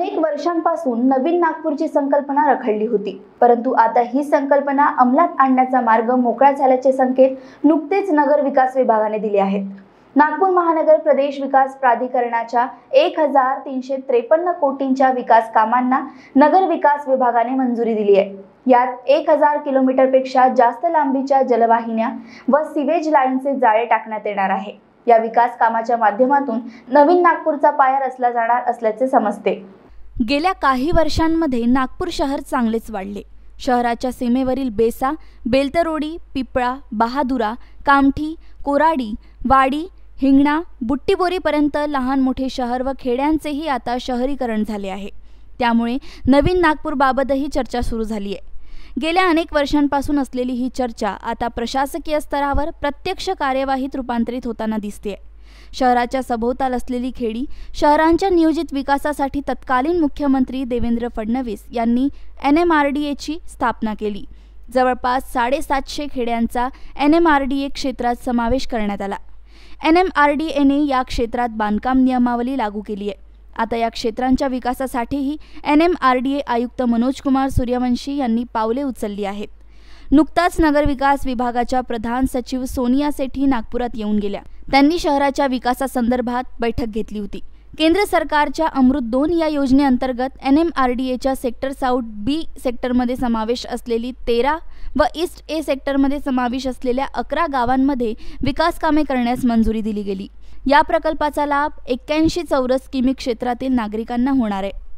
अनेक वर्षांपासून नवीन नागपूरची संकल्पना रखडली होती परंतु आता ही संकल्पना अंमलात आणण्याचा मार्ग मोकळा झाल्याचे संकेत नुकतेच नगर विकास विभागाने दिले आहेत नागपूर महानगर प्रदेश विकास प्राधिकरणाच्या एक हजार तीनशे त्रेपन्न कोटींच्या विकास कामांना नगर विकास विभागाने मंजुरी दिली आहे यात एक हजार पेक्षा जास्त लांबीच्या जलवाहिन्या व सिवेज लाईनचे जाळे टाकण्यात येणार आहे या विकास कामाच्या माध्यमातून नवीन नागपूरचा पाया रचला जाणार असल्याचे समजते गेल्या काही वर्षांमध्ये नागपूर शहर चांगलेच वाढले शहराच्या सीमेवरील बेसा बेलतरोडी पिपळा बहादुरा कामठी कोराडी वाडी हिंगणा बुट्टीबोरीपर्यंत लहान मोठे शहर व खेड्यांचेही आता शहरीकरण झाले आहे त्यामुळे नवीन नागपूरबाबतही चर्चा सुरू झाली आहे गेल्या अनेक वर्षांपासून असलेली ही चर्चा आता प्रशासकीय स्तरावर प्रत्यक्ष कार्यवाहीत रूपांतरित होताना दिसते आहे शहराच्या सभोवताल असलेली खेडी शहरांच्या नियोजित विकासासाठी तत्कालीन मुख्यमंत्री देवेंद्र फडणवीस यांनी एन एम आर डी एची स्थापना केली जवळपास साडेसातशे खेड्यांचा N M R D A क्षेत्रात समावेश करण्यात आला एन एम आर डी एने या क्षेत्रात बांधकाम नियमावली लागू केली आहे आता या क्षेत्रांच्या विकासासाठीही N M R D A आयुक्त मनोज कुमार सूर्यवंशी यांनी पावले उचलली आहेत नुकताच नगरविकास विभागाच्या प्रधान सचिव सोनिया सेठी नागपुरात येऊन गेल्या त्यांनी शहराच्या विकासासंदर्भात बैठक घेतली होती केंद्र सरकारच्या अमृत दोन या योजनेअंतर्गत एन एम आर डी एच्या सेक्टर साऊथ बी सेक्टरमध्ये समावेश असलेली तेरा व ईस्ट ए सेक्टरमध्ये समावेश असलेल्या अकरा गावांमध्ये विकास कामे करण्यास मंजुरी दिली गेली या प्रकल्पाचा लाभ एक्क्याऐंशी चौरस किमी क्षेत्रातील नागरिकांना होणार आहे